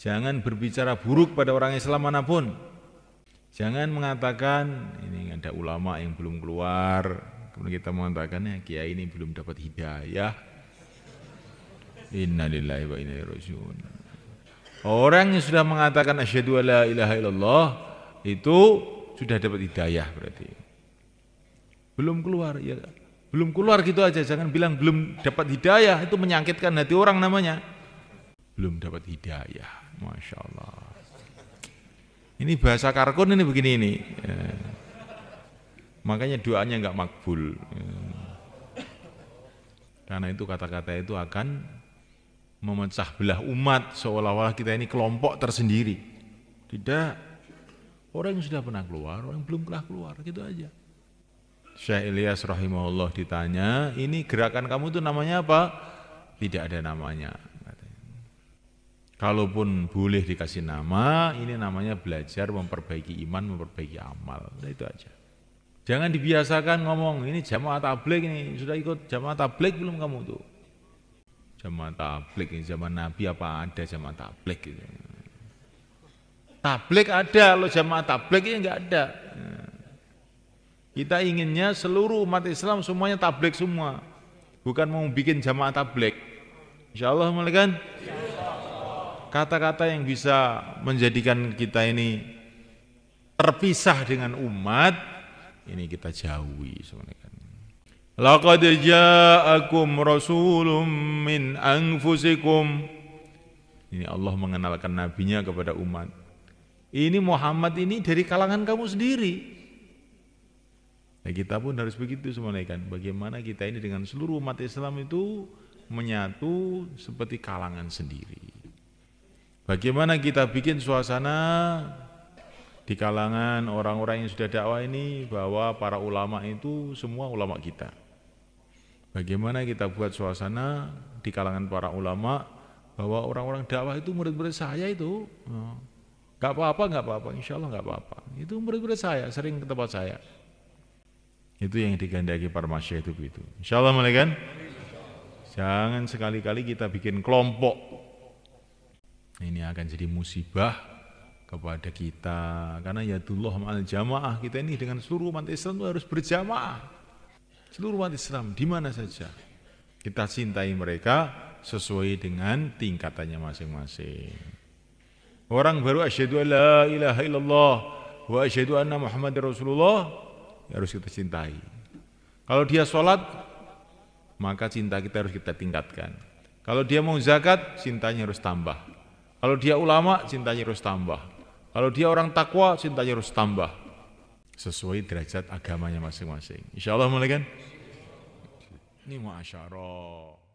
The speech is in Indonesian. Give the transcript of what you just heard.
Jangan berbicara buruk pada orang Islam manapun. Jangan mengatakan ini ada ulama yang belum keluar, kemudian kita mengatakan ya kiai ini belum dapat hidayah. Innalillahi wa inna ilaihi Orang yang sudah mengatakan asyhadu alla ilaha illallah itu sudah dapat hidayah berarti. Belum keluar ya. Belum keluar gitu aja, jangan bilang belum dapat hidayah, itu menyakitkan hati orang namanya belum dapat hidayah. Masya Allah. Ini bahasa karkun ini begini ini. Ya. Makanya doanya enggak makbul. Ya. Karena itu kata-kata itu akan memecah belah umat seolah-olah kita ini kelompok tersendiri. Tidak. Orang yang sudah pernah keluar, orang yang belum pernah keluar, gitu aja. Syekh Ilyas rahimahullah ditanya, ini gerakan kamu itu namanya apa? Tidak ada namanya. Kalaupun boleh dikasih nama, ini namanya belajar memperbaiki iman, memperbaiki amal. Nah, itu aja. Jangan dibiasakan ngomong, ini jamaah tablik ini, sudah ikut jamaah tablik belum kamu tuh? Jamaah tablik ini zaman Nabi apa ada jamaah tablik gitu. Tablik ada, lo jamaah tablik ini enggak ada. Kita inginnya seluruh umat Islam semuanya tablik semua. Bukan mau bikin jamaah tablik. Insya Allah, kan? kata-kata yang bisa menjadikan kita ini terpisah dengan umat ini kita jauhi sebenarnya. Kan. Laqad ja'akum rasulun min anfusikum. Ini Allah mengenalkan nabinya kepada umat. Ini Muhammad ini dari kalangan kamu sendiri. Nah, kita pun harus begitu semuanya kan. Bagaimana kita ini dengan seluruh umat Islam itu menyatu seperti kalangan sendiri. Bagaimana kita bikin suasana di kalangan orang-orang yang sudah dakwah ini bahwa para ulama itu semua ulama kita. Bagaimana kita buat suasana di kalangan para ulama bahwa orang-orang dakwah itu murid-murid saya itu oh, nggak apa-apa nggak apa-apa insya Allah nggak apa-apa itu murid-murid saya sering ke tempat saya itu yang digandaki para masyarakat itu insya Allah malaikan jangan sekali-kali kita bikin kelompok ini akan jadi musibah kepada kita karena ya Tuhan, ma'al jamaah kita ini dengan seluruh umat Islam itu harus berjamaah seluruh umat Islam di mana saja kita cintai mereka sesuai dengan tingkatannya masing-masing orang baru asyhadu la ilaha illallah wa asyhadu anna muhammad rasulullah ya harus kita cintai kalau dia sholat maka cinta kita harus kita tingkatkan kalau dia mau zakat cintanya harus tambah kalau dia ulama, cintanya harus tambah. Kalau dia orang takwa, cintanya harus tambah. Sesuai derajat agamanya masing-masing. Insya Allah mulai kan? Ini masyarakat.